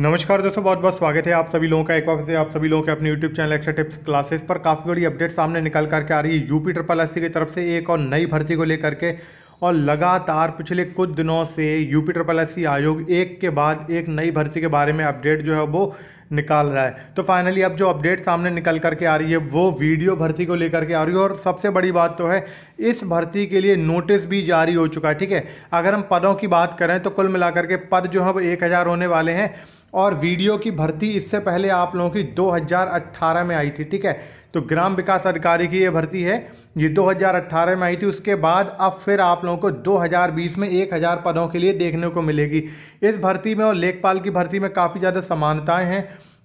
नमस्कार दोस्तों बहुत बहुत स्वागत है आप सभी लोगों का एक बार से आप सभी लोगों के अपने YouTube channel extra tips classes पर काफ़ी बड़ी अपडेट सामने निकल करके आ रही है यूपी ट्रिपल एस की तरफ से एक और नई भर्ती को लेकर के और लगातार पिछले कुछ दिनों से यूपी ट्रिपल एस आयोग एक के बाद एक नई भर्ती के बारे में अपडेट जो है वो निकाल रहा है तो फाइनली अब जो अपडेट सामने निकल करके आ रही है वो वीडियो भर्ती को लेकर के आ रही है और सबसे बड़ी बात तो है इस भर्ती के लिए नोटिस भी जारी हो चुका है ठीक है अगर हम पदों की बात करें तो कुल मिलाकर के पद जो है वो एक हज़ार होने वाले हैं और वीडियो की भर्ती इससे पहले आप लोगों की 2018 में आई थी ठीक है तो ग्राम विकास अधिकारी की ये भर्ती है ये 2018 में आई थी उसके बाद अब फिर आप लोगों को 2020 में 1000 पदों के लिए देखने को मिलेगी इस भर्ती में और लेखपाल की भर्ती में काफ़ी ज़्यादा समानताएँ हैं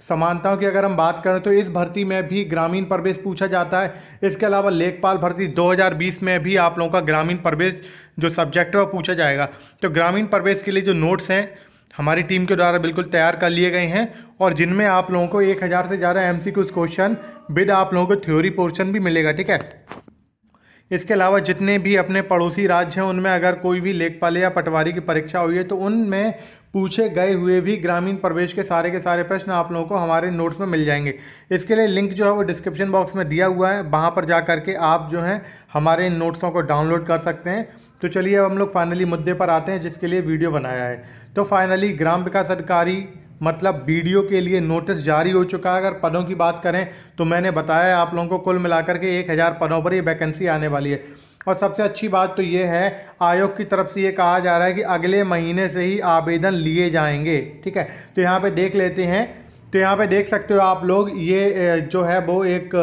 समानताओं की अगर हम बात करें तो इस भर्ती में भी ग्रामीण प्रवेश पूछा जाता है इसके अलावा लेखपाल भर्ती 2020 में भी आप लोगों का ग्रामीण प्रवेश जो सब्जेक्ट है वो पूछा जाएगा तो ग्रामीण प्रवेश के लिए जो नोट्स हैं हमारी टीम के द्वारा बिल्कुल तैयार कर लिए गए हैं और जिनमें आप लोगों को एक हज़ार से ज़्यादा एम सी क्वेश्चन विद आप लोगों को थ्योरी पोर्शन भी मिलेगा ठीक है इसके अलावा जितने भी अपने पड़ोसी राज्य हैं उनमें अगर कोई भी लेखपाल या पटवारी की परीक्षा हुई है तो उनमें पूछे गए हुए भी ग्रामीण प्रवेश के सारे के सारे प्रश्न आप लोगों को हमारे नोट्स में मिल जाएंगे इसके लिए लिंक जो है वो डिस्क्रिप्शन बॉक्स में दिया हुआ है वहाँ पर जा करके आप जो हैं हमारे इन नोट्सों को डाउनलोड कर सकते हैं तो चलिए अब हम लोग फाइनली मुद्दे पर आते हैं जिसके लिए वीडियो बनाया है तो फाइनली ग्राम विकास अधिकारी मतलब वीडियो के लिए नोटिस जारी हो चुका है अगर पदों की बात करें तो मैंने बताया आप लोगों को कुल मिलाकर के एक हज़ार पदों पर ये वैकेंसी आने वाली है और सबसे अच्छी बात तो ये है आयोग की तरफ से ये कहा जा रहा है कि अगले महीने से ही आवेदन लिए जाएंगे ठीक है तो यहाँ पर देख लेते हैं तो यहाँ पर देख सकते हो आप लोग ये जो है वो एक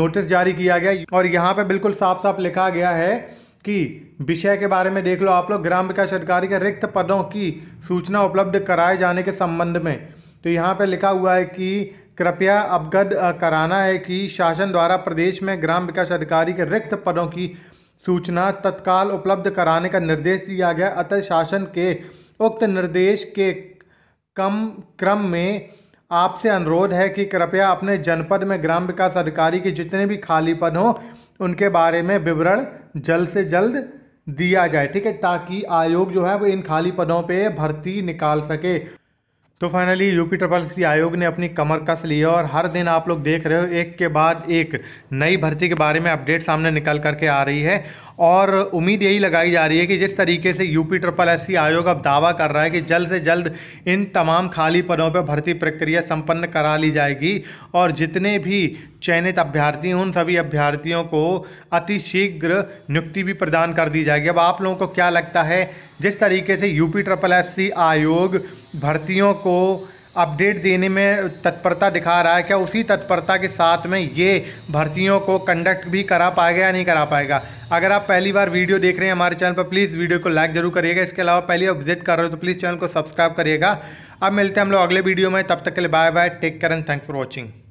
नोटिस जारी किया गया और यहाँ पर बिल्कुल साफ साफ लिखा गया है की विषय के बारे में देख लो आप लोग ग्राम विकास अधिकारी के रिक्त पदों की सूचना उपलब्ध कराए जाने के संबंध में तो यहाँ पे लिखा हुआ है कि कृपया अवगत कराना है कि शासन द्वारा प्रदेश में ग्राम विकास अधिकारी के रिक्त पदों की सूचना तत्काल उपलब्ध कराने का निर्देश दिया गया अतः शासन के उक्त निर्देश के कम क्रम में आपसे अनुरोध है कि कृपया अपने जनपद में ग्राम विकास अधिकारी के जितने भी खाली पद हों उनके बारे में विवरण जल्द से जल्द दिया जाए ठीक है ताकि आयोग जो है वो इन खाली पदों पे भर्ती निकाल सके तो फाइनली यूपी ट्रिपल सी आयोग ने अपनी कमर कस ली है और हर दिन आप लोग देख रहे हो एक के बाद एक नई भर्ती के बारे में अपडेट सामने निकल करके आ रही है और उम्मीद यही लगाई जा रही है कि जिस तरीके से यूपी ट्रिपल एस आयोग अब दावा कर रहा है कि जल्द से जल्द इन तमाम खाली पदों पर भर्ती प्रक्रिया संपन्न करा ली जाएगी और जितने भी चयनित अभ्यर्थी उन सभी अभ्यर्थियों को अतिशीघ्र नियुक्ति भी प्रदान कर दी जाएगी अब आप लोगों को क्या लगता है जिस तरीके से यूपी ट्रिपल एस सी आयोग भर्तियों को अपडेट देने में तत्परता दिखा रहा है क्या उसी तत्परता के साथ में ये भर्तियों को कंडक्ट भी करा पाएगा या नहीं करा पाएगा अगर आप पहली बार वीडियो देख रहे हैं हमारे चैनल पर प्लीज़ वीडियो को लाइक जरूर करिएगा इसके अलावा पहली बार विजिट कर रहे हो तो प्लीज़ चैनल को सब्सक्राइब करिएगा अब मिलते हैं हम लोग अगले वीडियो में तब तक के लिए bye bye take care and thanks for watching